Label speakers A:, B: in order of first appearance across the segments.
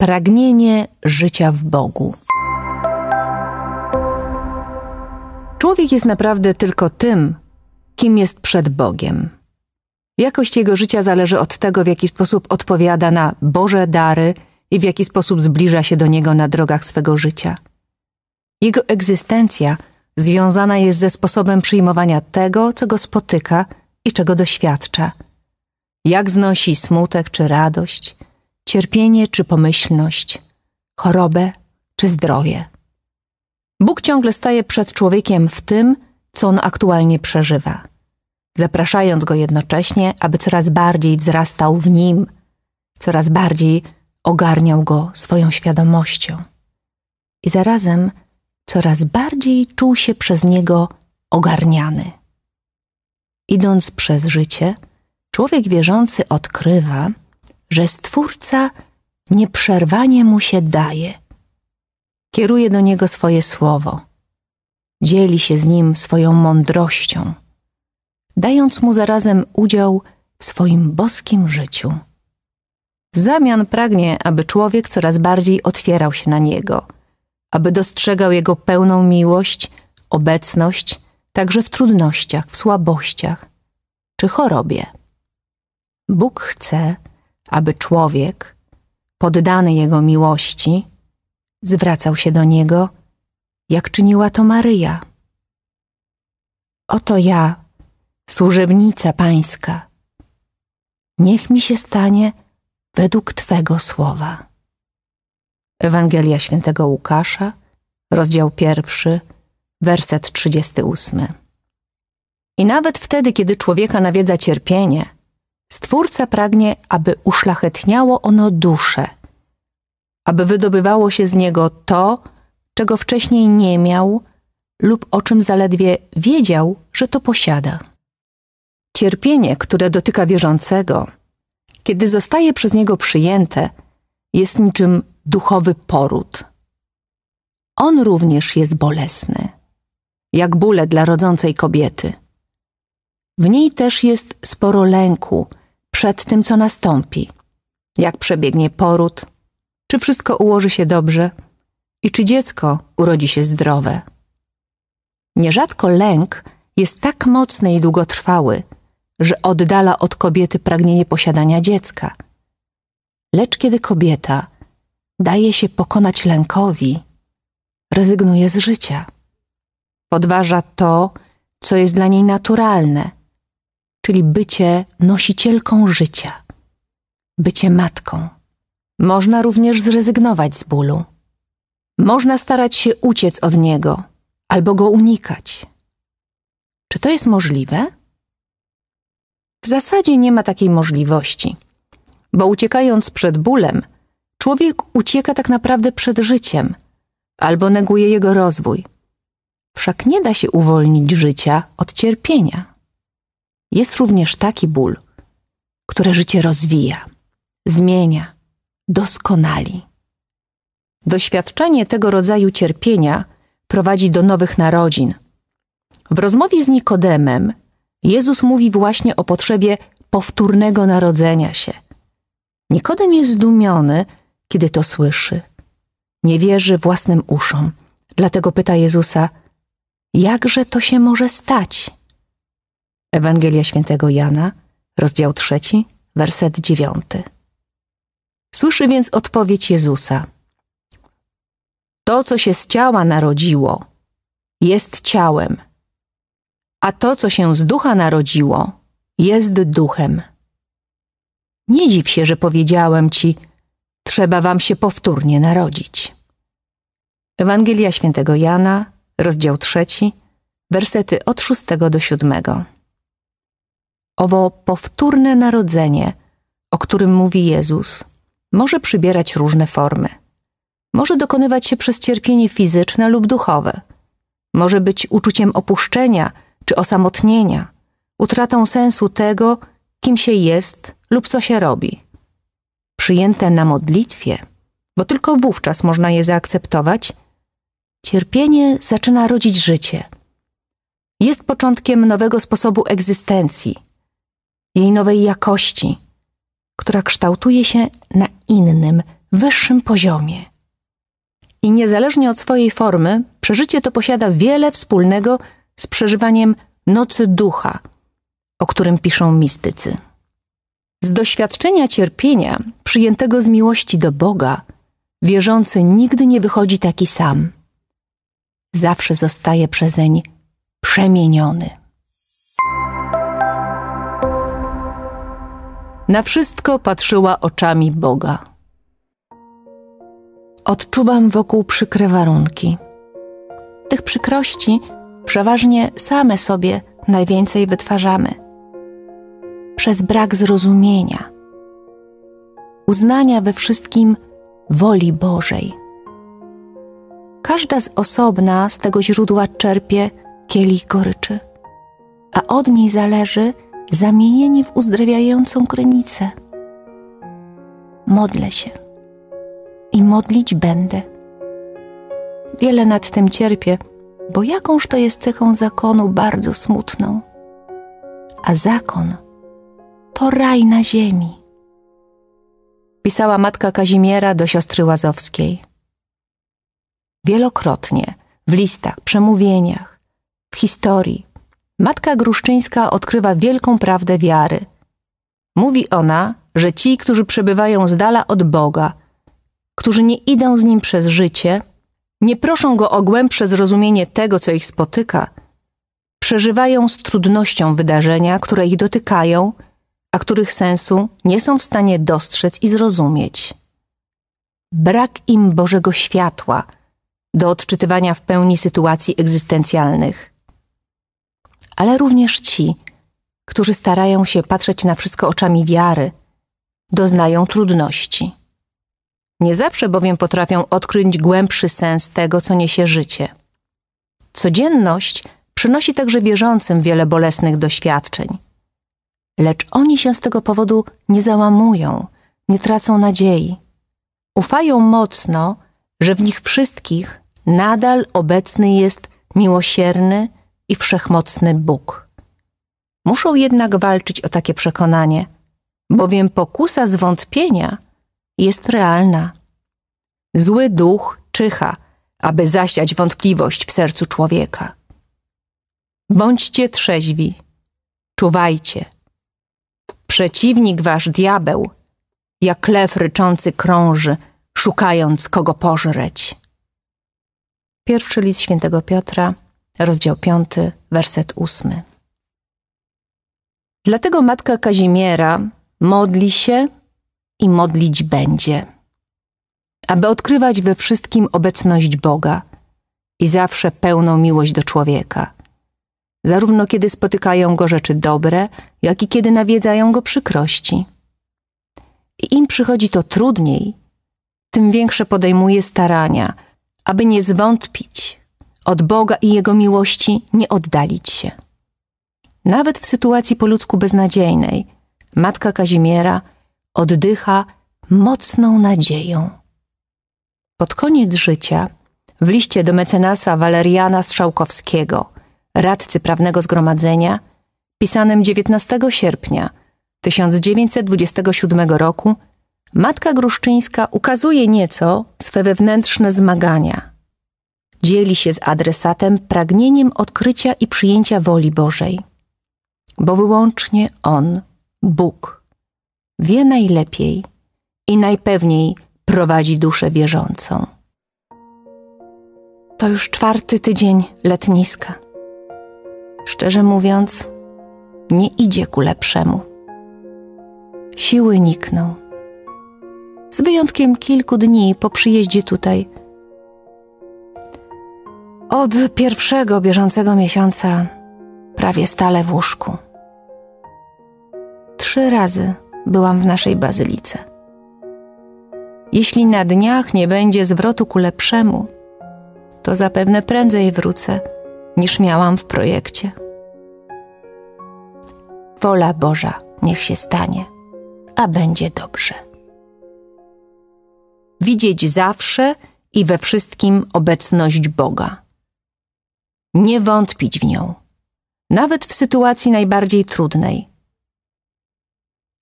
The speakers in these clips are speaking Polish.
A: pragnienie życia w Bogu. Człowiek jest naprawdę tylko tym, kim jest przed Bogiem. Jakość jego życia zależy od tego, w jaki sposób odpowiada na Boże dary i w jaki sposób zbliża się do Niego na drogach swego życia. Jego egzystencja związana jest ze sposobem przyjmowania tego, co go spotyka i czego doświadcza. Jak znosi smutek czy radość – cierpienie czy pomyślność, chorobę czy zdrowie. Bóg ciągle staje przed człowiekiem w tym, co on aktualnie przeżywa, zapraszając go jednocześnie, aby coraz bardziej wzrastał w nim, coraz bardziej ogarniał go swoją świadomością i zarazem coraz bardziej czuł się przez niego ogarniany. Idąc przez życie, człowiek wierzący odkrywa, że Stwórca nieprzerwanie mu się daje. Kieruje do niego swoje słowo, dzieli się z nim swoją mądrością, dając mu zarazem udział w swoim boskim życiu. W zamian pragnie, aby człowiek coraz bardziej otwierał się na niego, aby dostrzegał jego pełną miłość, obecność, także w trudnościach, w słabościach czy chorobie. Bóg chce, aby człowiek, poddany Jego miłości, zwracał się do Niego, jak czyniła to Maryja. Oto ja, służebnica Pańska, niech mi się stanie według Twego słowa. Ewangelia Świętego Łukasza, rozdział pierwszy, werset 38. I nawet wtedy, kiedy człowieka nawiedza cierpienie – Stwórca pragnie, aby uszlachetniało ono duszę, aby wydobywało się z niego to, czego wcześniej nie miał lub o czym zaledwie wiedział, że to posiada. Cierpienie, które dotyka wierzącego, kiedy zostaje przez niego przyjęte, jest niczym duchowy poród. On również jest bolesny, jak bóle dla rodzącej kobiety. W niej też jest sporo lęku – przed tym, co nastąpi, jak przebiegnie poród, czy wszystko ułoży się dobrze i czy dziecko urodzi się zdrowe. Nierzadko lęk jest tak mocny i długotrwały, że oddala od kobiety pragnienie posiadania dziecka. Lecz kiedy kobieta daje się pokonać lękowi, rezygnuje z życia. Podważa to, co jest dla niej naturalne czyli bycie nosicielką życia, bycie matką. Można również zrezygnować z bólu. Można starać się uciec od niego albo go unikać. Czy to jest możliwe? W zasadzie nie ma takiej możliwości, bo uciekając przed bólem, człowiek ucieka tak naprawdę przed życiem albo neguje jego rozwój. Wszak nie da się uwolnić życia od cierpienia. Jest również taki ból, które życie rozwija, zmienia, doskonali. Doświadczenie tego rodzaju cierpienia prowadzi do nowych narodzin. W rozmowie z Nikodemem Jezus mówi właśnie o potrzebie powtórnego narodzenia się. Nikodem jest zdumiony, kiedy to słyszy. Nie wierzy własnym uszom, dlatego pyta Jezusa: Jakże to się może stać? Ewangelia Świętego Jana, rozdział trzeci, werset dziewiąty. Słyszy więc odpowiedź Jezusa. To, co się z ciała narodziło, jest ciałem, a to, co się z ducha narodziło, jest duchem. Nie dziw się, że powiedziałem ci, trzeba wam się powtórnie narodzić. Ewangelia Świętego Jana, rozdział trzeci, wersety od szóstego do siódmego owo powtórne narodzenie, o którym mówi Jezus, może przybierać różne formy. Może dokonywać się przez cierpienie fizyczne lub duchowe. Może być uczuciem opuszczenia czy osamotnienia, utratą sensu tego, kim się jest lub co się robi. Przyjęte na modlitwie, bo tylko wówczas można je zaakceptować, cierpienie zaczyna rodzić życie. Jest początkiem nowego sposobu egzystencji – jej nowej jakości, która kształtuje się na innym, wyższym poziomie. I niezależnie od swojej formy, przeżycie to posiada wiele wspólnego z przeżywaniem nocy ducha, o którym piszą mistycy. Z doświadczenia cierpienia, przyjętego z miłości do Boga, wierzący nigdy nie wychodzi taki sam. Zawsze zostaje przezeń przemieniony. Na wszystko patrzyła oczami Boga. Odczuwam wokół przykre warunki. Tych przykrości przeważnie same sobie najwięcej wytwarzamy. Przez brak zrozumienia, uznania we wszystkim woli Bożej. Każda z osobna z tego źródła czerpie kielich goryczy, a od niej zależy, zamienieni w uzdrawiającą krynicę. Modlę się i modlić będę. Wiele nad tym cierpię, bo jakąż to jest cechą zakonu bardzo smutną. A zakon to raj na ziemi. Pisała matka Kazimiera do siostry Łazowskiej. Wielokrotnie w listach, przemówieniach, w historii Matka Gruszczyńska odkrywa wielką prawdę wiary. Mówi ona, że ci, którzy przebywają z dala od Boga, którzy nie idą z Nim przez życie, nie proszą Go o głębsze zrozumienie tego, co ich spotyka, przeżywają z trudnością wydarzenia, które ich dotykają, a których sensu nie są w stanie dostrzec i zrozumieć. Brak im Bożego światła do odczytywania w pełni sytuacji egzystencjalnych ale również ci, którzy starają się patrzeć na wszystko oczami wiary, doznają trudności. Nie zawsze bowiem potrafią odkryć głębszy sens tego, co niesie życie. Codzienność przynosi także wierzącym wiele bolesnych doświadczeń. Lecz oni się z tego powodu nie załamują, nie tracą nadziei. Ufają mocno, że w nich wszystkich nadal obecny jest miłosierny, i wszechmocny Bóg. Muszą jednak walczyć o takie przekonanie, bowiem pokusa zwątpienia jest realna. Zły duch czyha, aby zasiać wątpliwość w sercu człowieka. Bądźcie trzeźwi, czuwajcie. Przeciwnik wasz diabeł, jak lew ryczący krąży, szukając kogo pożreć. Pierwszy list świętego Piotra, rozdział 5, werset 8. Dlatego matka Kazimiera modli się i modlić będzie, aby odkrywać we wszystkim obecność Boga i zawsze pełną miłość do człowieka, zarówno kiedy spotykają go rzeczy dobre, jak i kiedy nawiedzają go przykrości. I im przychodzi to trudniej, tym większe podejmuje starania, aby nie zwątpić od Boga i Jego miłości nie oddalić się. Nawet w sytuacji po ludzku beznadziejnej, matka Kazimiera oddycha mocną nadzieją. Pod koniec życia, w liście do mecenasa Waleriana Strzałkowskiego, radcy prawnego zgromadzenia, pisanym 19 sierpnia 1927 roku, matka Gruszczyńska ukazuje nieco swe wewnętrzne zmagania – dzieli się z adresatem pragnieniem odkrycia i przyjęcia woli Bożej. Bo wyłącznie On, Bóg, wie najlepiej i najpewniej prowadzi duszę wierzącą. To już czwarty tydzień letniska. Szczerze mówiąc, nie idzie ku lepszemu. Siły nikną. Z wyjątkiem kilku dni po przyjeździe tutaj od pierwszego bieżącego miesiąca prawie stale w łóżku. Trzy razy byłam w naszej bazylice. Jeśli na dniach nie będzie zwrotu ku lepszemu, to zapewne prędzej wrócę niż miałam w projekcie. Wola Boża niech się stanie, a będzie dobrze. Widzieć zawsze i we wszystkim obecność Boga nie wątpić w nią, nawet w sytuacji najbardziej trudnej.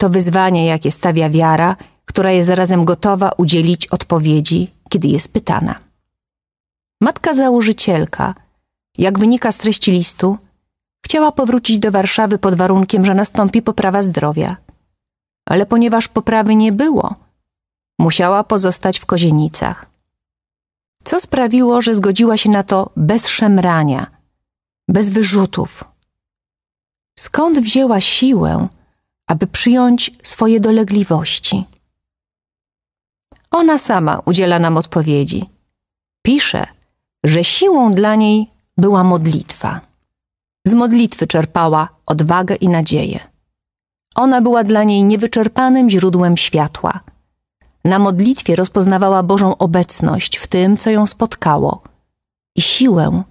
A: To wyzwanie, jakie stawia wiara, która jest zarazem gotowa udzielić odpowiedzi, kiedy jest pytana. Matka założycielka, jak wynika z treści listu, chciała powrócić do Warszawy pod warunkiem, że nastąpi poprawa zdrowia. Ale ponieważ poprawy nie było, musiała pozostać w Kozienicach. Co sprawiło, że zgodziła się na to bez szemrania, bez wyrzutów? Skąd wzięła siłę, aby przyjąć swoje dolegliwości? Ona sama udziela nam odpowiedzi. Pisze, że siłą dla niej była modlitwa. Z modlitwy czerpała odwagę i nadzieję. Ona była dla niej niewyczerpanym źródłem światła na modlitwie rozpoznawała Bożą obecność w tym, co ją spotkało i siłę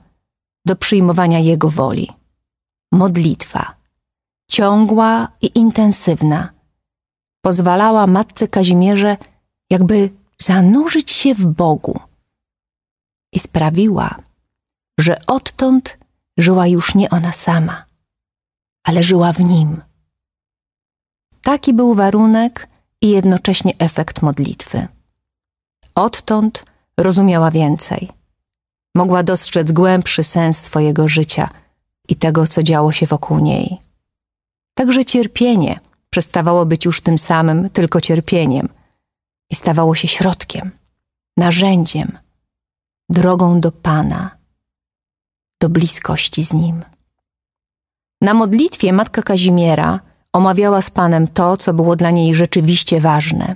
A: do przyjmowania Jego woli. Modlitwa, ciągła i intensywna, pozwalała matce Kazimierze jakby zanurzyć się w Bogu i sprawiła, że odtąd żyła już nie ona sama, ale żyła w Nim. Taki był warunek, i jednocześnie efekt modlitwy. Odtąd rozumiała więcej. Mogła dostrzec głębszy sens swojego życia i tego, co działo się wokół niej. Także cierpienie przestawało być już tym samym tylko cierpieniem i stawało się środkiem, narzędziem, drogą do Pana, do bliskości z Nim. Na modlitwie matka Kazimiera omawiała z Panem to, co było dla niej rzeczywiście ważne.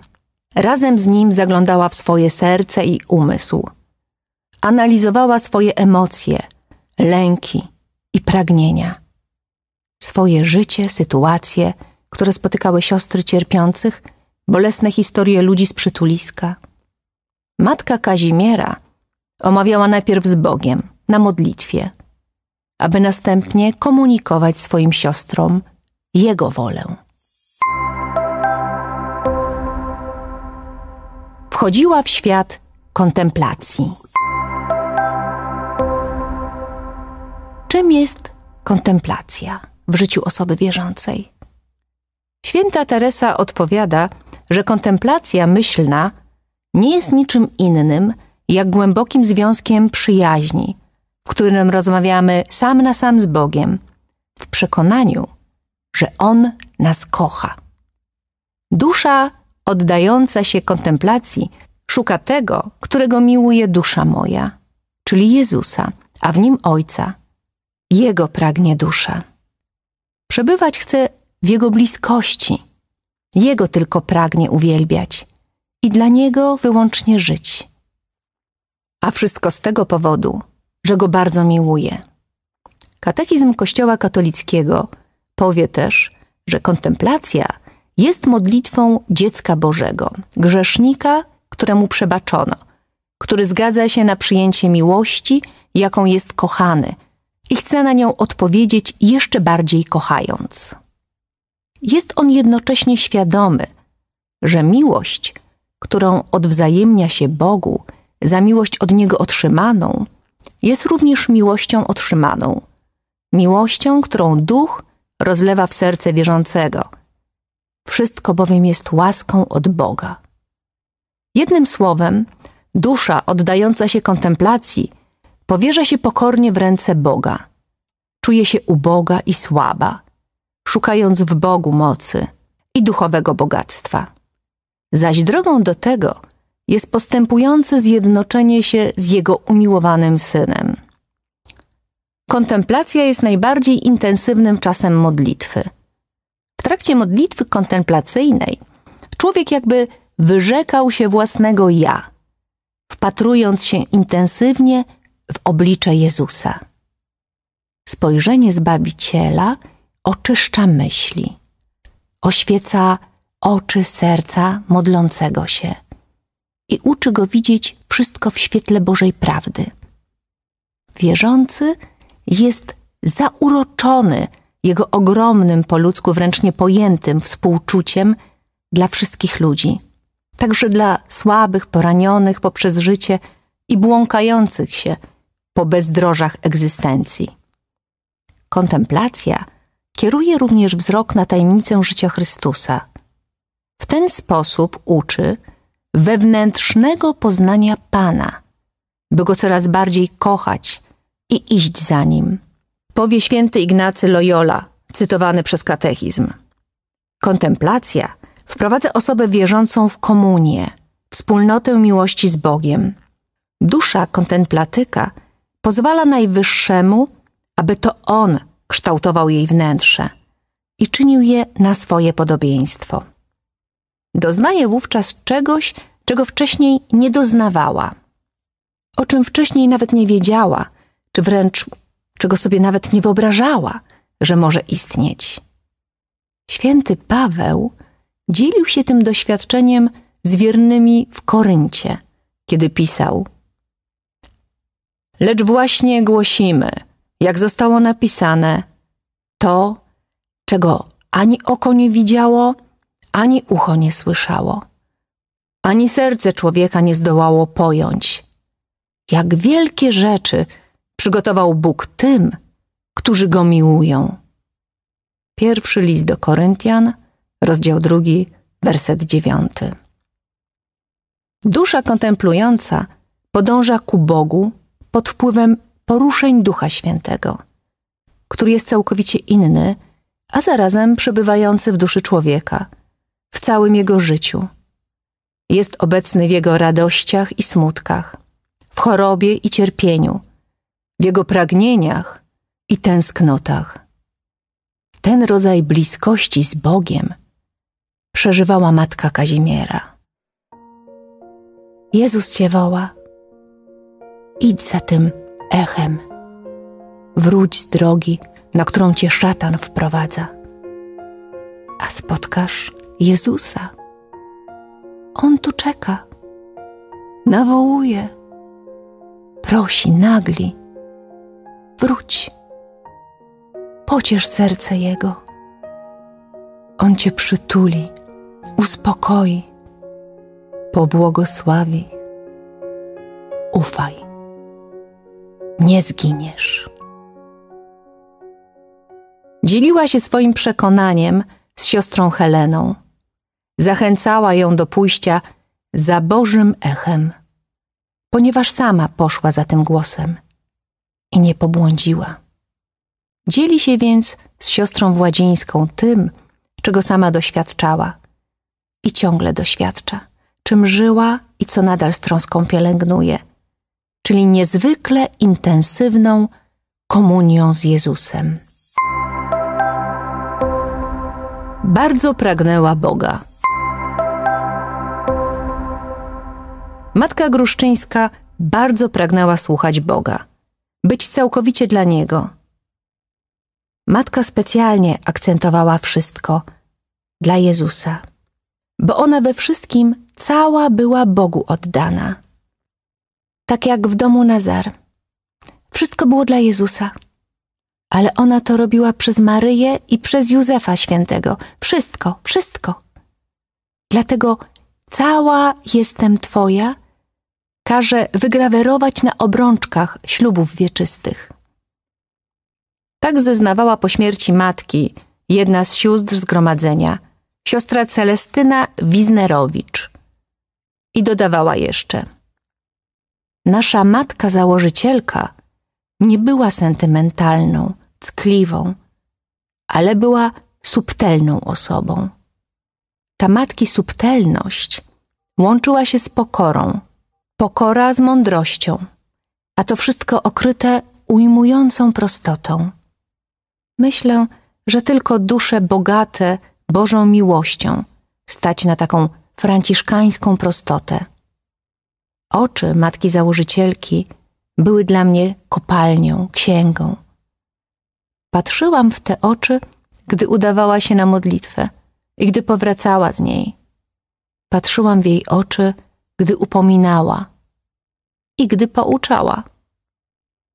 A: Razem z nim zaglądała w swoje serce i umysł. Analizowała swoje emocje, lęki i pragnienia. Swoje życie, sytuacje, które spotykały siostry cierpiących, bolesne historie ludzi z przytuliska. Matka Kazimiera omawiała najpierw z Bogiem, na modlitwie, aby następnie komunikować swoim siostrom jego wolę. Wchodziła w świat kontemplacji. Czym jest kontemplacja w życiu osoby wierzącej? Święta Teresa odpowiada, że kontemplacja myślna nie jest niczym innym jak głębokim związkiem przyjaźni, w którym rozmawiamy sam na sam z Bogiem, w przekonaniu, że On nas kocha. Dusza oddająca się kontemplacji szuka tego, którego miłuje dusza moja, czyli Jezusa, a w nim Ojca. Jego pragnie dusza. Przebywać chce w Jego bliskości. Jego tylko pragnie uwielbiać i dla Niego wyłącznie żyć. A wszystko z tego powodu, że Go bardzo miłuje. Katechizm Kościoła katolickiego – powie też, że kontemplacja jest modlitwą dziecka Bożego, grzesznika, któremu przebaczono, który zgadza się na przyjęcie miłości, jaką jest kochany i chce na nią odpowiedzieć jeszcze bardziej kochając. Jest on jednocześnie świadomy, że miłość, którą odwzajemnia się Bogu za miłość od Niego otrzymaną, jest również miłością otrzymaną, miłością, którą Duch rozlewa w serce wierzącego. Wszystko bowiem jest łaską od Boga. Jednym słowem, dusza oddająca się kontemplacji powierza się pokornie w ręce Boga. Czuje się uboga i słaba, szukając w Bogu mocy i duchowego bogactwa. Zaś drogą do tego jest postępujące zjednoczenie się z Jego umiłowanym Synem. Kontemplacja jest najbardziej intensywnym czasem modlitwy. W trakcie modlitwy kontemplacyjnej człowiek jakby wyrzekał się własnego ja, wpatrując się intensywnie w oblicze Jezusa. Spojrzenie Zbawiciela oczyszcza myśli, oświeca oczy serca modlącego się i uczy go widzieć wszystko w świetle Bożej prawdy. Wierzący – jest zauroczony jego ogromnym po ludzku wręcz niepojętym współczuciem dla wszystkich ludzi, także dla słabych, poranionych poprzez życie i błąkających się po bezdrożach egzystencji. Kontemplacja kieruje również wzrok na tajemnicę życia Chrystusa. W ten sposób uczy wewnętrznego poznania Pana, by go coraz bardziej kochać i iść za nim. Powie święty Ignacy Loyola, cytowany przez katechizm. Kontemplacja wprowadza osobę wierzącą w komunię, wspólnotę miłości z Bogiem. Dusza kontemplatyka pozwala Najwyższemu, aby to On kształtował jej wnętrze i czynił je na swoje podobieństwo. Doznaje wówczas czegoś, czego wcześniej nie doznawała, o czym wcześniej nawet nie wiedziała – czy wręcz czego sobie nawet nie wyobrażała, że może istnieć. Święty Paweł dzielił się tym doświadczeniem z wiernymi w Koryncie, kiedy pisał: Lecz właśnie głosimy, jak zostało napisane, to, czego ani oko nie widziało, ani ucho nie słyszało, ani serce człowieka nie zdołało pojąć. Jak wielkie rzeczy przygotował Bóg tym, którzy go miłują. Pierwszy list do Koryntian, rozdział drugi, werset dziewiąty. Dusza kontemplująca podąża ku Bogu pod wpływem poruszeń Ducha Świętego, który jest całkowicie inny, a zarazem przebywający w duszy człowieka, w całym jego życiu. Jest obecny w jego radościach i smutkach, w chorobie i cierpieniu – w jego pragnieniach i tęsknotach. Ten rodzaj bliskości z Bogiem przeżywała matka Kazimiera. Jezus cię woła. Idź za tym echem. Wróć z drogi, na którą cię szatan wprowadza. A spotkasz Jezusa. On tu czeka. Nawołuje. Prosi, nagli wróć. Pociesz serce Jego. On Cię przytuli, uspokoi, pobłogosławi. Ufaj, nie zginiesz. Dzieliła się swoim przekonaniem z siostrą Heleną. Zachęcała ją do pójścia za Bożym echem, ponieważ sama poszła za tym głosem i nie pobłądziła. Dzieli się więc z siostrą Władzińską tym, czego sama doświadczała i ciągle doświadcza, czym żyła i co nadal z troską pielęgnuje, czyli niezwykle intensywną komunią z Jezusem. Bardzo pragnęła Boga. Matka Gruszczyńska bardzo pragnęła słuchać Boga – być całkowicie dla niego. Matka specjalnie akcentowała wszystko dla Jezusa, bo ona we wszystkim cała była Bogu oddana. Tak jak w domu Nazar. Wszystko było dla Jezusa, ale ona to robiła przez Maryję i przez Józefa Świętego. Wszystko, wszystko. Dlatego cała jestem Twoja – każe wygrawerować na obrączkach ślubów wieczystych. Tak zeznawała po śmierci matki jedna z sióstr zgromadzenia, siostra Celestyna Wiznerowicz. I dodawała jeszcze: Nasza matka założycielka nie była sentymentalną, ckliwą, ale była subtelną osobą. Ta matki subtelność łączyła się z pokorą pokora z mądrością, a to wszystko okryte ujmującą prostotą. Myślę, że tylko dusze bogate Bożą miłością stać na taką franciszkańską prostotę. Oczy matki założycielki były dla mnie kopalnią, księgą. Patrzyłam w te oczy, gdy udawała się na modlitwę i gdy powracała z niej. Patrzyłam w jej oczy, gdy upominała, i gdy pouczała.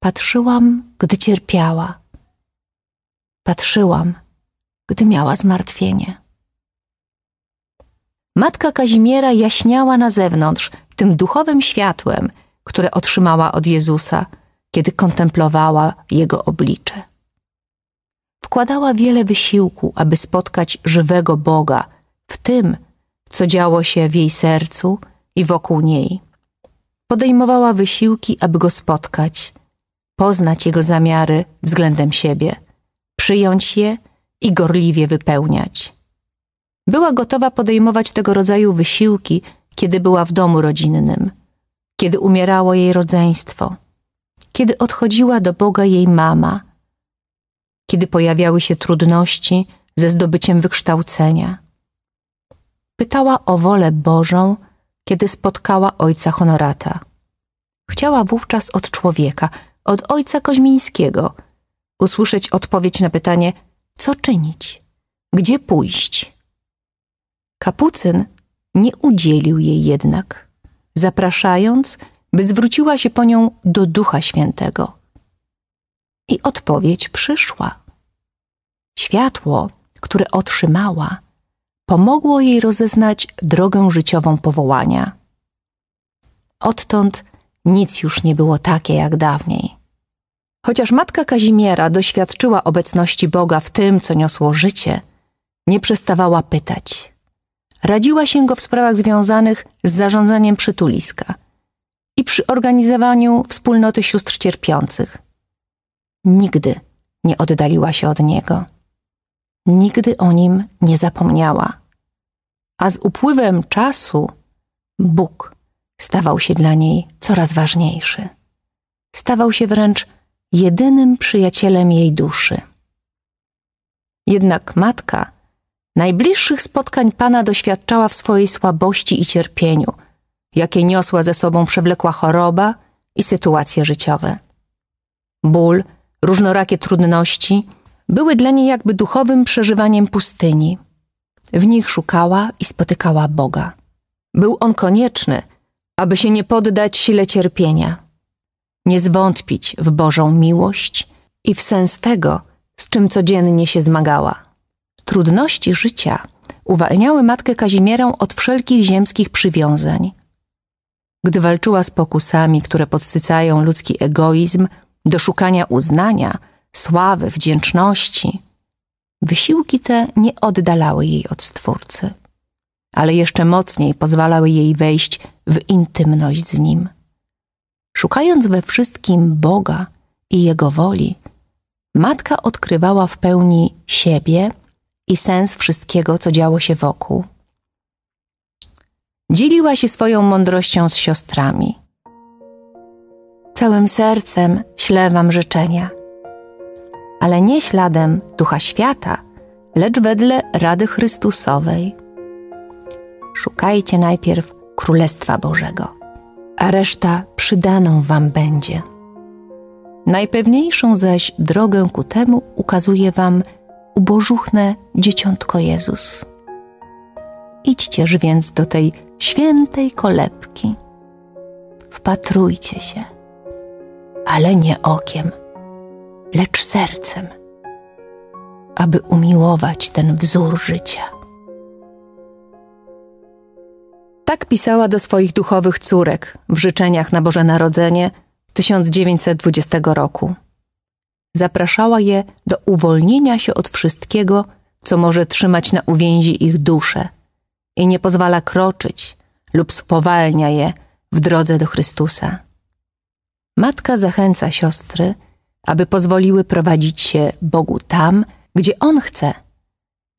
A: Patrzyłam, gdy cierpiała. Patrzyłam, gdy miała zmartwienie. Matka Kazimiera jaśniała na zewnątrz tym duchowym światłem, które otrzymała od Jezusa, kiedy kontemplowała jego oblicze. Wkładała wiele wysiłku, aby spotkać żywego Boga w tym, co działo się w jej sercu i wokół niej podejmowała wysiłki, aby go spotkać, poznać jego zamiary względem siebie, przyjąć je i gorliwie wypełniać. Była gotowa podejmować tego rodzaju wysiłki, kiedy była w domu rodzinnym, kiedy umierało jej rodzeństwo, kiedy odchodziła do Boga jej mama, kiedy pojawiały się trudności ze zdobyciem wykształcenia. Pytała o wolę Bożą kiedy spotkała ojca Honorata. Chciała wówczas od człowieka, od ojca Koźmińskiego, usłyszeć odpowiedź na pytanie, co czynić, gdzie pójść. Kapucyn nie udzielił jej jednak, zapraszając, by zwróciła się po nią do Ducha Świętego. I odpowiedź przyszła. Światło, które otrzymała, pomogło jej rozeznać drogę życiową powołania. Odtąd nic już nie było takie jak dawniej. Chociaż matka Kazimiera doświadczyła obecności Boga w tym, co niosło życie, nie przestawała pytać. Radziła się go w sprawach związanych z zarządzaniem przytuliska i przy organizowaniu wspólnoty sióstr cierpiących. Nigdy nie oddaliła się od niego nigdy o nim nie zapomniała. A z upływem czasu Bóg stawał się dla niej coraz ważniejszy. Stawał się wręcz jedynym przyjacielem jej duszy. Jednak matka najbliższych spotkań Pana doświadczała w swojej słabości i cierpieniu, jakie niosła ze sobą przewlekła choroba i sytuacje życiowe. Ból, różnorakie trudności – były dla niej jakby duchowym przeżywaniem pustyni. W nich szukała i spotykała Boga. Był on konieczny, aby się nie poddać sile cierpienia, nie zwątpić w Bożą miłość i w sens tego, z czym codziennie się zmagała. Trudności życia uwalniały matkę Kazimierę od wszelkich ziemskich przywiązań. Gdy walczyła z pokusami, które podsycają ludzki egoizm do szukania uznania, sławy, wdzięczności. Wysiłki te nie oddalały jej od Stwórcy, ale jeszcze mocniej pozwalały jej wejść w intymność z Nim. Szukając we wszystkim Boga i Jego woli, matka odkrywała w pełni siebie i sens wszystkiego, co działo się wokół. Dzieliła się swoją mądrością z siostrami. Całym sercem ślę Wam życzenia – ale nie śladem ducha świata, lecz wedle rady Chrystusowej. Szukajcie najpierw Królestwa Bożego, a reszta przydaną Wam będzie. Najpewniejszą zaś drogę ku temu ukazuje Wam ubożuchne dzieciątko Jezus. Idźcież więc do tej świętej kolebki. Wpatrujcie się, ale nie okiem lecz sercem, aby umiłować ten wzór życia. Tak pisała do swoich duchowych córek w życzeniach na Boże Narodzenie 1920 roku. Zapraszała je do uwolnienia się od wszystkiego, co może trzymać na uwięzi ich duszę i nie pozwala kroczyć lub spowalnia je w drodze do Chrystusa. Matka zachęca siostry, aby pozwoliły prowadzić się Bogu tam, gdzie On chce,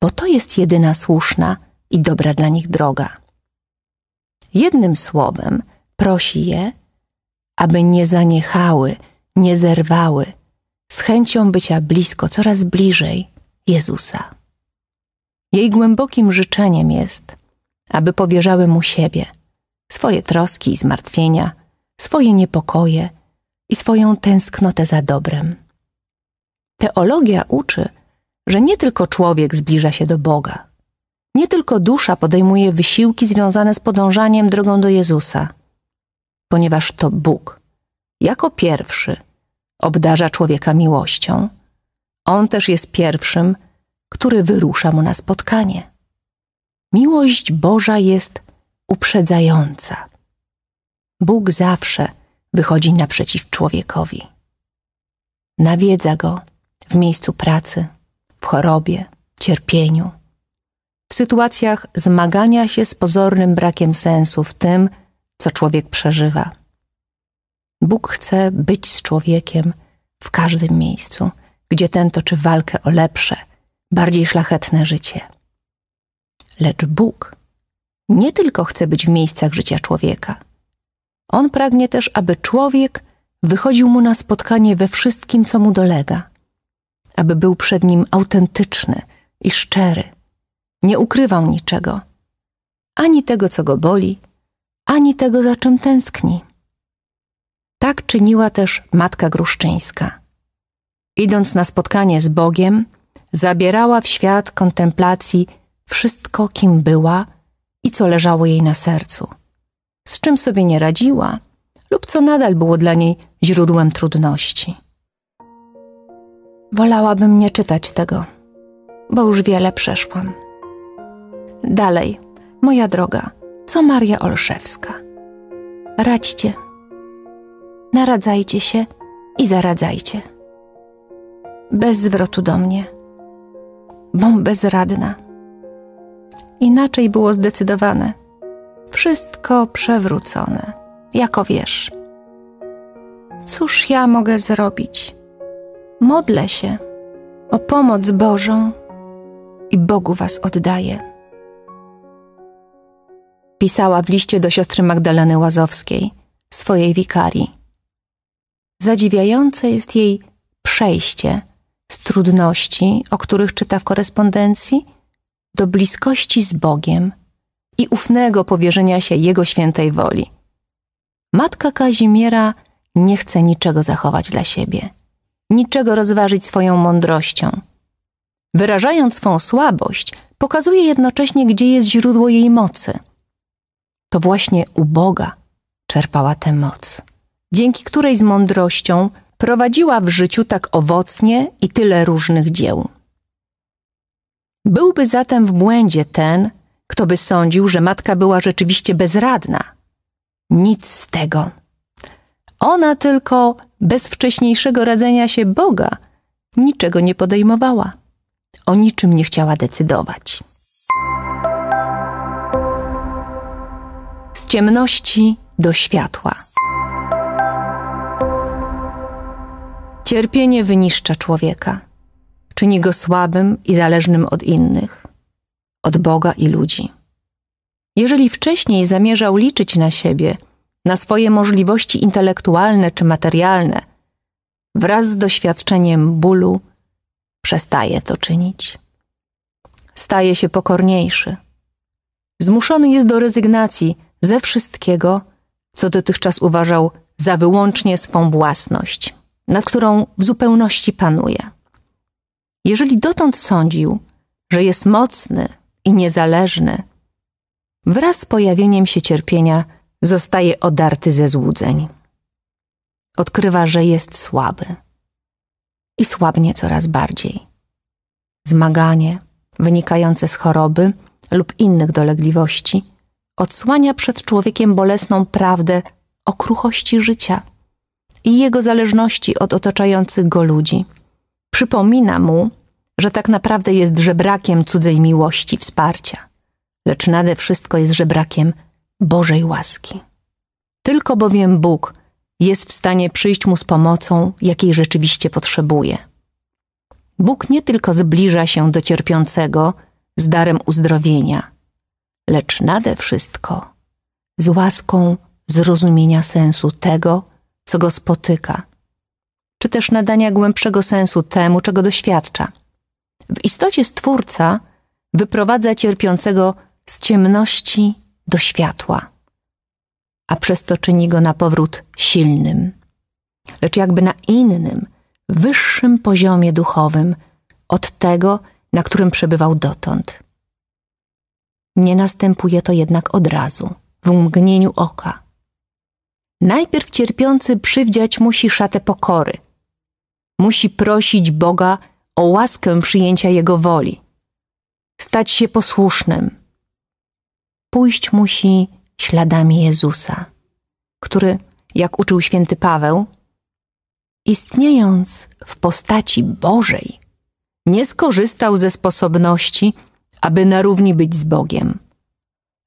A: bo to jest jedyna słuszna i dobra dla nich droga. Jednym słowem prosi je, aby nie zaniechały, nie zerwały z chęcią bycia blisko, coraz bliżej Jezusa. Jej głębokim życzeniem jest, aby powierzały mu siebie, swoje troski i zmartwienia, swoje niepokoje, i swoją tęsknotę za dobrem. Teologia uczy, że nie tylko człowiek zbliża się do Boga, nie tylko dusza podejmuje wysiłki związane z podążaniem drogą do Jezusa, ponieważ to Bóg, jako pierwszy, obdarza człowieka miłością. On też jest pierwszym, który wyrusza mu na spotkanie. Miłość Boża jest uprzedzająca. Bóg zawsze wychodzi naprzeciw człowiekowi. Nawiedza go w miejscu pracy, w chorobie, cierpieniu, w sytuacjach zmagania się z pozornym brakiem sensu w tym, co człowiek przeżywa. Bóg chce być z człowiekiem w każdym miejscu, gdzie ten toczy walkę o lepsze, bardziej szlachetne życie. Lecz Bóg nie tylko chce być w miejscach życia człowieka – on pragnie też, aby człowiek wychodził mu na spotkanie we wszystkim, co mu dolega, aby był przed nim autentyczny i szczery, nie ukrywał niczego, ani tego, co go boli, ani tego, za czym tęskni. Tak czyniła też matka Gruszczyńska. Idąc na spotkanie z Bogiem, zabierała w świat kontemplacji wszystko, kim była i co leżało jej na sercu z czym sobie nie radziła lub co nadal było dla niej źródłem trudności. Wolałabym nie czytać tego, bo już wiele przeszłam. Dalej, moja droga, co Maria Olszewska? Radźcie, naradzajcie się i zaradzajcie. Bez zwrotu do mnie, bo bezradna. Inaczej było zdecydowane wszystko przewrócone, jako wiesz. Cóż ja mogę zrobić? Modlę się o pomoc Bożą i Bogu was oddaję. Pisała w liście do siostry Magdaleny Łazowskiej, swojej wikarii. Zadziwiające jest jej przejście z trudności, o których czyta w korespondencji, do bliskości z Bogiem – i ufnego powierzenia się Jego świętej woli. Matka Kazimiera nie chce niczego zachować dla siebie, niczego rozważyć swoją mądrością. Wyrażając swą słabość, pokazuje jednocześnie, gdzie jest źródło jej mocy. To właśnie u Boga czerpała tę moc, dzięki której z mądrością prowadziła w życiu tak owocnie i tyle różnych dzieł. Byłby zatem w błędzie ten, kto by sądził, że matka była rzeczywiście bezradna? Nic z tego. Ona tylko bez wcześniejszego radzenia się Boga niczego nie podejmowała. O niczym nie chciała decydować. Z ciemności do światła. Cierpienie wyniszcza człowieka, czyni go słabym i zależnym od innych od Boga i ludzi. Jeżeli wcześniej zamierzał liczyć na siebie, na swoje możliwości intelektualne czy materialne, wraz z doświadczeniem bólu przestaje to czynić. Staje się pokorniejszy. Zmuszony jest do rezygnacji ze wszystkiego, co dotychczas uważał za wyłącznie swą własność, nad którą w zupełności panuje. Jeżeli dotąd sądził, że jest mocny i niezależny, wraz z pojawieniem się cierpienia zostaje odarty ze złudzeń. Odkrywa, że jest słaby i słabnie coraz bardziej. Zmaganie wynikające z choroby lub innych dolegliwości odsłania przed człowiekiem bolesną prawdę o kruchości życia i jego zależności od otaczających go ludzi. Przypomina mu, że tak naprawdę jest żebrakiem cudzej miłości, wsparcia, lecz nade wszystko jest żebrakiem Bożej łaski. Tylko bowiem Bóg jest w stanie przyjść mu z pomocą, jakiej rzeczywiście potrzebuje. Bóg nie tylko zbliża się do cierpiącego z darem uzdrowienia, lecz nade wszystko z łaską zrozumienia sensu tego, co go spotyka, czy też nadania głębszego sensu temu, czego doświadcza. W istocie Stwórca wyprowadza cierpiącego z ciemności do światła, a przez to czyni go na powrót silnym, lecz jakby na innym, wyższym poziomie duchowym od tego, na którym przebywał dotąd. Nie następuje to jednak od razu, w mgnieniu oka. Najpierw cierpiący przywdziać musi szatę pokory. Musi prosić Boga o łaskę przyjęcia Jego woli, stać się posłusznym. Pójść musi śladami Jezusa, który, jak uczył święty Paweł, istniejąc w postaci Bożej, nie skorzystał ze sposobności, aby na równi być z Bogiem,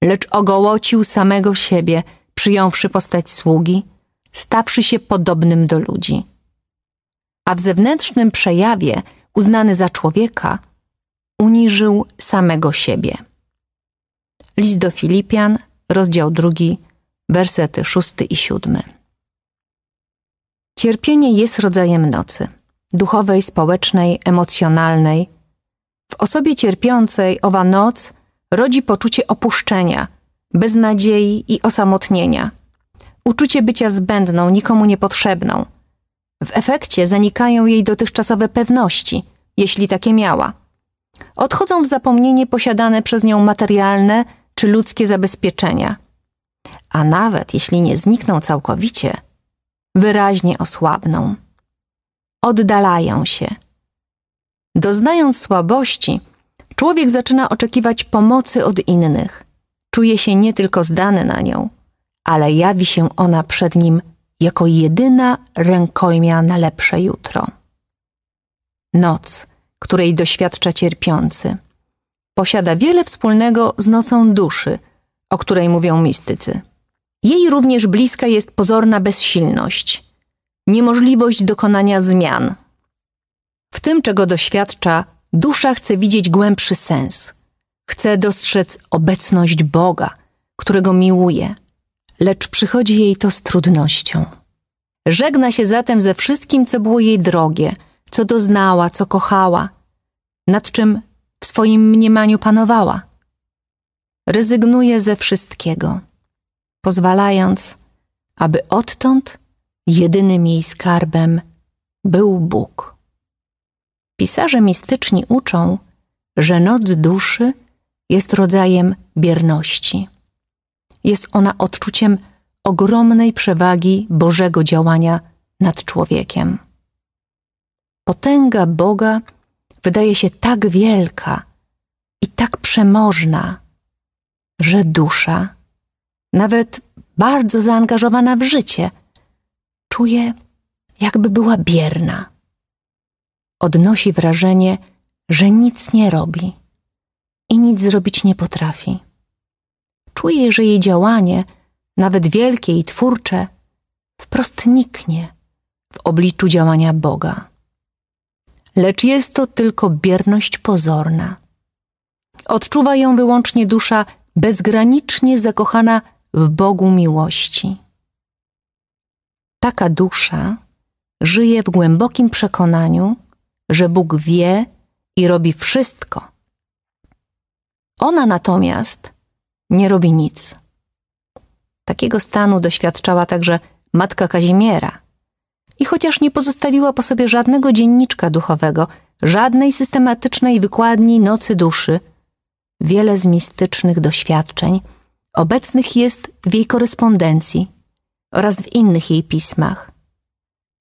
A: lecz ogołocił samego siebie, przyjąwszy postać sługi, stawszy się podobnym do ludzi. A w zewnętrznym przejawie uznany za człowieka, uniżył samego siebie. List do Filipian, rozdział 2, wersety 6 i 7. Cierpienie jest rodzajem nocy duchowej, społecznej, emocjonalnej. W osobie cierpiącej owa noc rodzi poczucie opuszczenia, beznadziei i osamotnienia, uczucie bycia zbędną, nikomu niepotrzebną w efekcie zanikają jej dotychczasowe pewności, jeśli takie miała. Odchodzą w zapomnienie posiadane przez nią materialne czy ludzkie zabezpieczenia. A nawet jeśli nie znikną całkowicie, wyraźnie osłabną. Oddalają się. Doznając słabości, człowiek zaczyna oczekiwać pomocy od innych. Czuje się nie tylko zdany na nią, ale jawi się ona przed nim jako jedyna rękojmia na lepsze jutro. Noc, której doświadcza cierpiący, posiada wiele wspólnego z nocą duszy, o której mówią mistycy. Jej również bliska jest pozorna bezsilność, niemożliwość dokonania zmian. W tym, czego doświadcza, dusza chce widzieć głębszy sens. Chce dostrzec obecność Boga, którego miłuje – lecz przychodzi jej to z trudnością. Żegna się zatem ze wszystkim, co było jej drogie, co doznała, co kochała, nad czym w swoim mniemaniu panowała. Rezygnuje ze wszystkiego, pozwalając, aby odtąd jedynym jej skarbem był Bóg. Pisarze mistyczni uczą, że noc duszy jest rodzajem bierności. Jest ona odczuciem ogromnej przewagi Bożego działania nad człowiekiem. Potęga Boga wydaje się tak wielka i tak przemożna, że dusza, nawet bardzo zaangażowana w życie, czuje, jakby była bierna. Odnosi wrażenie, że nic nie robi i nic zrobić nie potrafi czuje, że jej działanie, nawet wielkie i twórcze, wprost niknie w obliczu działania Boga. Lecz jest to tylko bierność pozorna. Odczuwa ją wyłącznie dusza bezgranicznie zakochana w Bogu miłości. Taka dusza żyje w głębokim przekonaniu, że Bóg wie i robi wszystko. Ona natomiast nie robi nic. Takiego stanu doświadczała także matka Kazimiera. I chociaż nie pozostawiła po sobie żadnego dzienniczka duchowego, żadnej systematycznej wykładni nocy duszy, wiele z mistycznych doświadczeń obecnych jest w jej korespondencji oraz w innych jej pismach,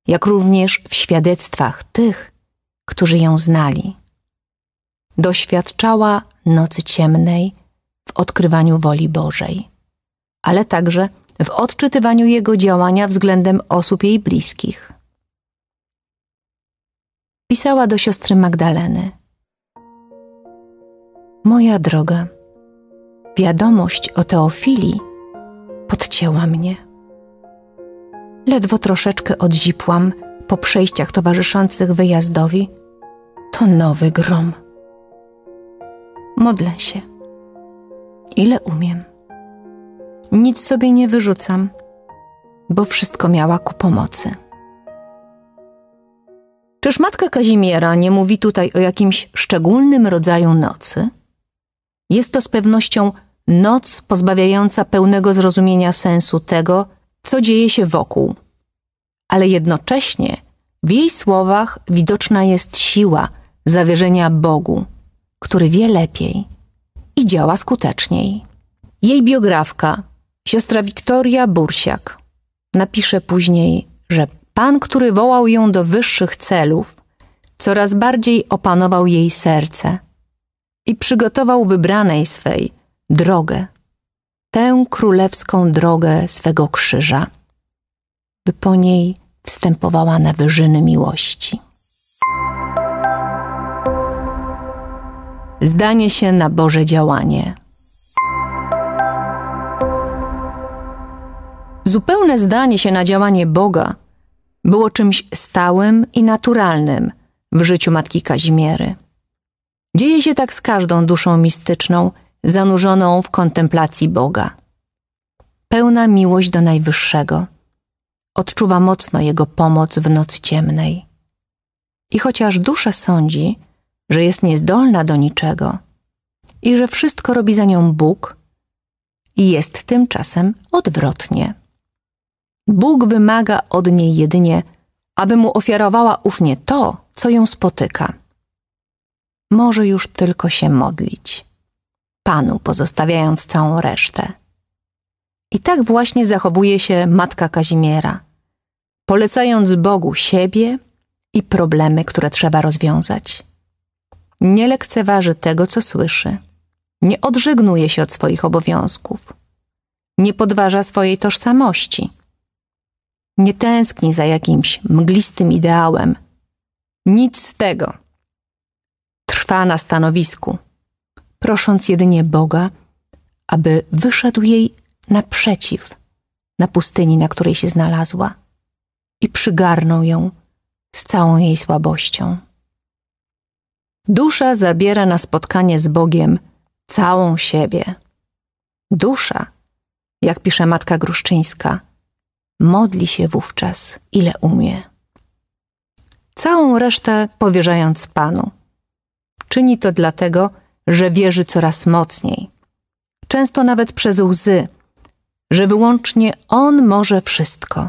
A: jak również w świadectwach tych, którzy ją znali. Doświadczała nocy ciemnej, w odkrywaniu woli Bożej, ale także w odczytywaniu Jego działania względem osób jej bliskich. Pisała do siostry Magdaleny: Moja droga, wiadomość o Teofilii podcięła mnie. Ledwo troszeczkę odzipłam po przejściach towarzyszących wyjazdowi. To nowy grom. Modlę się ile umiem. Nic sobie nie wyrzucam, bo wszystko miała ku pomocy. Czyż matka Kazimiera nie mówi tutaj o jakimś szczególnym rodzaju nocy? Jest to z pewnością noc pozbawiająca pełnego zrozumienia sensu tego, co dzieje się wokół. Ale jednocześnie w jej słowach widoczna jest siła zawierzenia Bogu, który wie lepiej i działa skuteczniej. Jej biografka, siostra Wiktoria Bursiak, napisze później, że pan, który wołał ją do wyższych celów, coraz bardziej opanował jej serce i przygotował wybranej swej drogę, tę królewską drogę swego krzyża, by po niej wstępowała na wyżyny miłości. zdanie się na Boże działanie. Zupełne zdanie się na działanie Boga było czymś stałym i naturalnym w życiu matki Kazimiery. Dzieje się tak z każdą duszą mistyczną, zanurzoną w kontemplacji Boga. Pełna miłość do Najwyższego, odczuwa mocno Jego pomoc w noc ciemnej. I chociaż dusza sądzi, że jest niezdolna do niczego i że wszystko robi za nią Bóg, jest tymczasem odwrotnie. Bóg wymaga od niej jedynie, aby mu ofiarowała ufnie to, co ją spotyka. Może już tylko się modlić, Panu pozostawiając całą resztę. I tak właśnie zachowuje się matka Kazimiera, polecając Bogu siebie i problemy, które trzeba rozwiązać nie lekceważy tego, co słyszy, nie odżegnuje się od swoich obowiązków, nie podważa swojej tożsamości, nie tęskni za jakimś mglistym ideałem. Nic z tego. Trwa na stanowisku, prosząc jedynie Boga, aby wyszedł jej naprzeciw na pustyni, na której się znalazła i przygarnął ją z całą jej słabością. Dusza zabiera na spotkanie z Bogiem całą siebie. Dusza, jak pisze matka Gruszczyńska, modli się wówczas, ile umie. Całą resztę powierzając Panu. Czyni to dlatego, że wierzy coraz mocniej, często nawet przez łzy, że wyłącznie On może wszystko,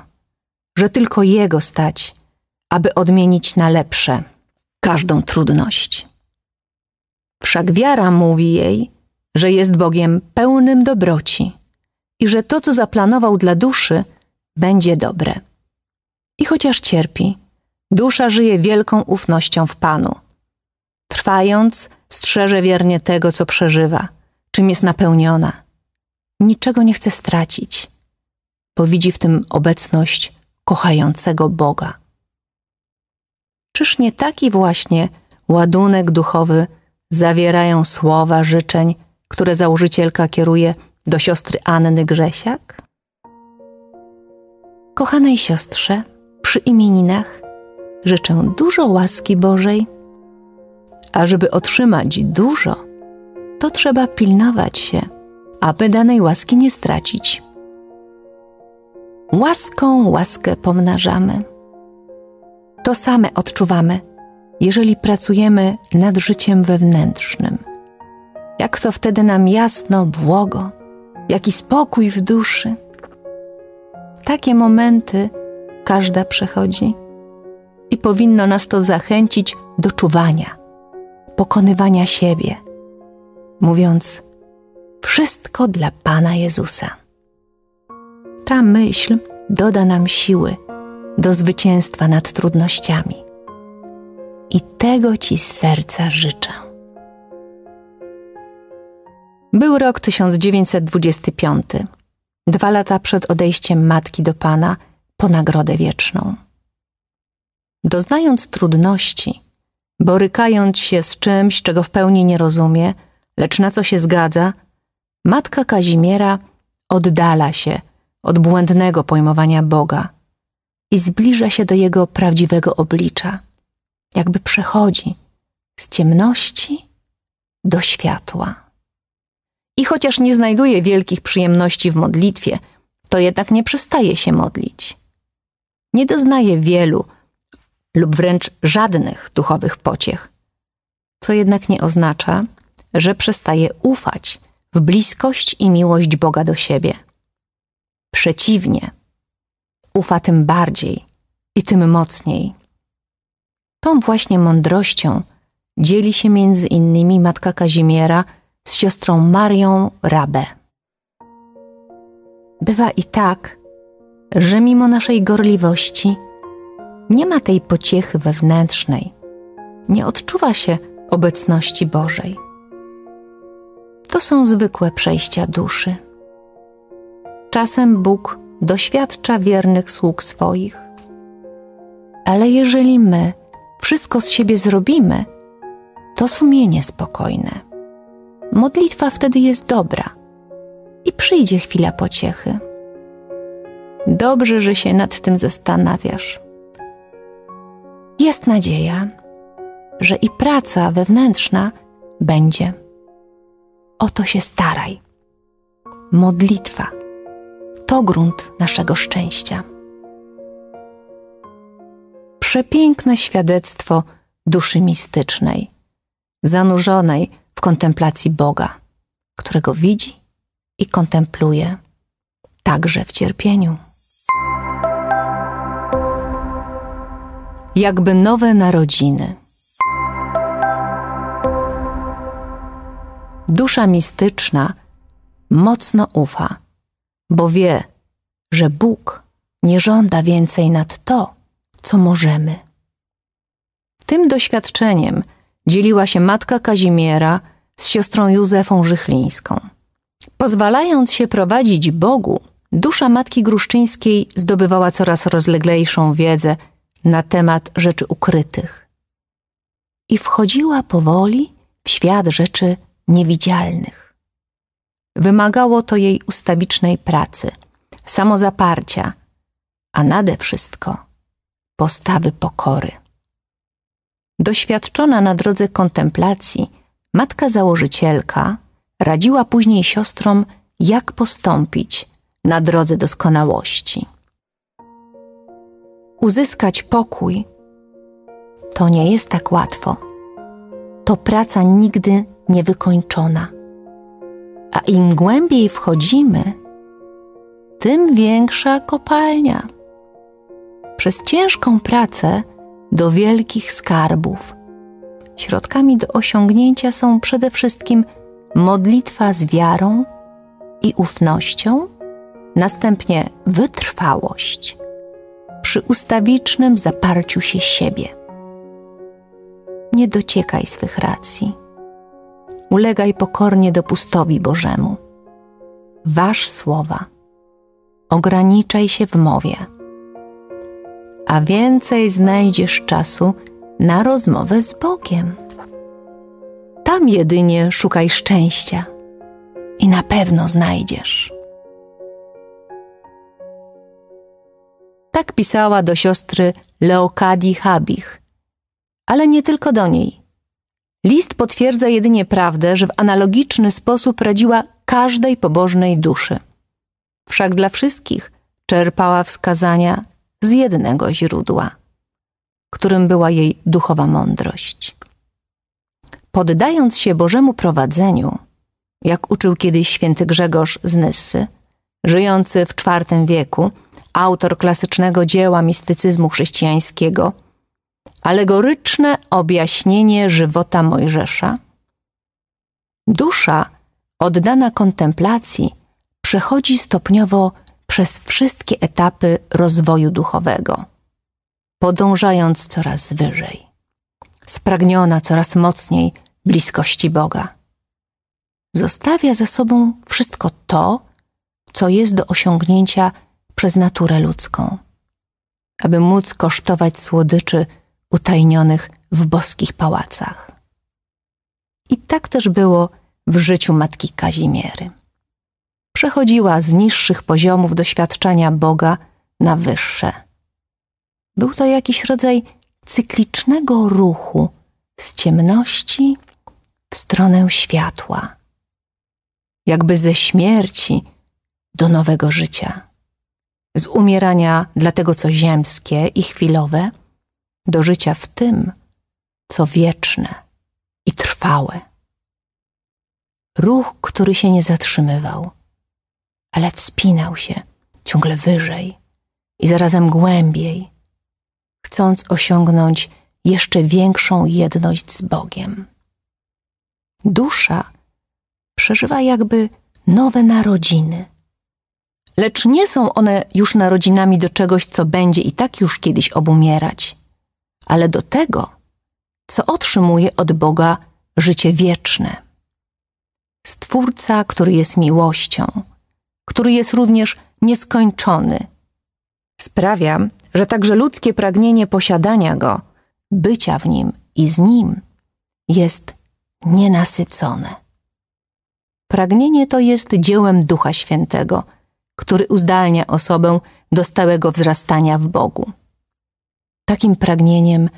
A: że tylko Jego stać, aby odmienić na lepsze każdą trudność. Wszak wiara mówi jej, że jest Bogiem pełnym dobroci i że to, co zaplanował dla duszy, będzie dobre. I chociaż cierpi, dusza żyje wielką ufnością w Panu. Trwając, strzeże wiernie tego, co przeżywa, czym jest napełniona. Niczego nie chce stracić, bo widzi w tym obecność kochającego Boga. Czyż nie taki właśnie ładunek duchowy zawierają słowa życzeń, które założycielka kieruje do siostry Anny Grzesiak? Kochanej siostrze, przy imieninach życzę dużo łaski Bożej. A żeby otrzymać dużo, to trzeba pilnować się, aby danej łaski nie stracić. Łaską łaskę pomnażamy. To same odczuwamy, jeżeli pracujemy nad życiem wewnętrznym. Jak to wtedy nam jasno, błogo, jaki spokój w duszy. Takie momenty każda przechodzi i powinno nas to zachęcić do czuwania, pokonywania siebie, mówiąc: Wszystko dla Pana Jezusa. Ta myśl doda nam siły do zwycięstwa nad trudnościami. I tego Ci z serca życzę. Był rok 1925, dwa lata przed odejściem matki do Pana po nagrodę wieczną. Doznając trudności, borykając się z czymś, czego w pełni nie rozumie, lecz na co się zgadza, matka Kazimiera oddala się od błędnego pojmowania Boga – i zbliża się do jego prawdziwego oblicza, jakby przechodzi z ciemności do światła. I chociaż nie znajduje wielkich przyjemności w modlitwie, to jednak nie przestaje się modlić. Nie doznaje wielu lub wręcz żadnych duchowych pociech, co jednak nie oznacza, że przestaje ufać w bliskość i miłość Boga do siebie. Przeciwnie ufa tym bardziej i tym mocniej. Tą właśnie mądrością dzieli się między innymi matka Kazimiera z siostrą Marią Rabę. Bywa i tak, że mimo naszej gorliwości nie ma tej pociechy wewnętrznej, nie odczuwa się obecności Bożej. To są zwykłe przejścia duszy. Czasem Bóg doświadcza wiernych sług swoich. Ale jeżeli my wszystko z siebie zrobimy, to sumienie spokojne. Modlitwa wtedy jest dobra i przyjdzie chwila pociechy. Dobrze, że się nad tym zastanawiasz. Jest nadzieja, że i praca wewnętrzna będzie. O to się staraj. Modlitwa to grunt naszego szczęścia. Przepiękne świadectwo duszy mistycznej, zanurzonej w kontemplacji Boga, którego widzi i kontempluje także w cierpieniu. Jakby nowe narodziny. Dusza mistyczna mocno ufa bo wie, że Bóg nie żąda więcej nad to, co możemy. Tym doświadczeniem dzieliła się matka Kazimiera z siostrą Józefą Żychlińską. Pozwalając się prowadzić Bogu, dusza matki Gruszczyńskiej zdobywała coraz rozleglejszą wiedzę na temat rzeczy ukrytych i wchodziła powoli w świat rzeczy niewidzialnych. Wymagało to jej ustawicznej pracy, samozaparcia, a nade wszystko postawy pokory. Doświadczona na drodze kontemplacji, matka założycielka radziła później siostrom, jak postąpić na drodze doskonałości. Uzyskać pokój to nie jest tak łatwo. To praca nigdy niewykończona a im głębiej wchodzimy, tym większa kopalnia. Przez ciężką pracę do wielkich skarbów. Środkami do osiągnięcia są przede wszystkim modlitwa z wiarą i ufnością, następnie wytrwałość przy ustawicznym zaparciu się siebie. Nie dociekaj swych racji ulegaj pokornie dopustowi Bożemu. Waż słowa, ograniczaj się w mowie, a więcej znajdziesz czasu na rozmowę z Bogiem. Tam jedynie szukaj szczęścia i na pewno znajdziesz. Tak pisała do siostry Leokadii Habich, ale nie tylko do niej. List potwierdza jedynie prawdę, że w analogiczny sposób radziła każdej pobożnej duszy. Wszak dla wszystkich czerpała wskazania z jednego źródła, którym była jej duchowa mądrość. Poddając się Bożemu prowadzeniu, jak uczył kiedyś święty Grzegorz z Nyssy, żyjący w IV wieku, autor klasycznego dzieła mistycyzmu chrześcijańskiego – alegoryczne objaśnienie żywota Mojżesza. Dusza oddana kontemplacji przechodzi stopniowo przez wszystkie etapy rozwoju duchowego, podążając coraz wyżej, spragniona coraz mocniej bliskości Boga. Zostawia za sobą wszystko to, co jest do osiągnięcia przez naturę ludzką, aby móc kosztować słodyczy utajnionych w boskich pałacach. I tak też było w życiu matki Kazimiery. Przechodziła z niższych poziomów doświadczenia Boga na wyższe. Był to jakiś rodzaj cyklicznego ruchu z ciemności w stronę światła, jakby ze śmierci do nowego życia, z umierania dla tego, co ziemskie i chwilowe, do życia w tym, co wieczne i trwałe. Ruch, który się nie zatrzymywał, ale wspinał się ciągle wyżej i zarazem głębiej, chcąc osiągnąć jeszcze większą jedność z Bogiem. Dusza przeżywa jakby nowe narodziny. Lecz nie są one już narodzinami do czegoś, co będzie i tak już kiedyś obumierać, ale do tego, co otrzymuje od Boga życie wieczne. Stwórca, który jest miłością, który jest również nieskończony, sprawia, że także ludzkie pragnienie posiadania go, bycia w nim i z nim jest nienasycone. Pragnienie to jest dziełem Ducha Świętego, który uzdalnia osobę do stałego wzrastania w Bogu takim pragnieniem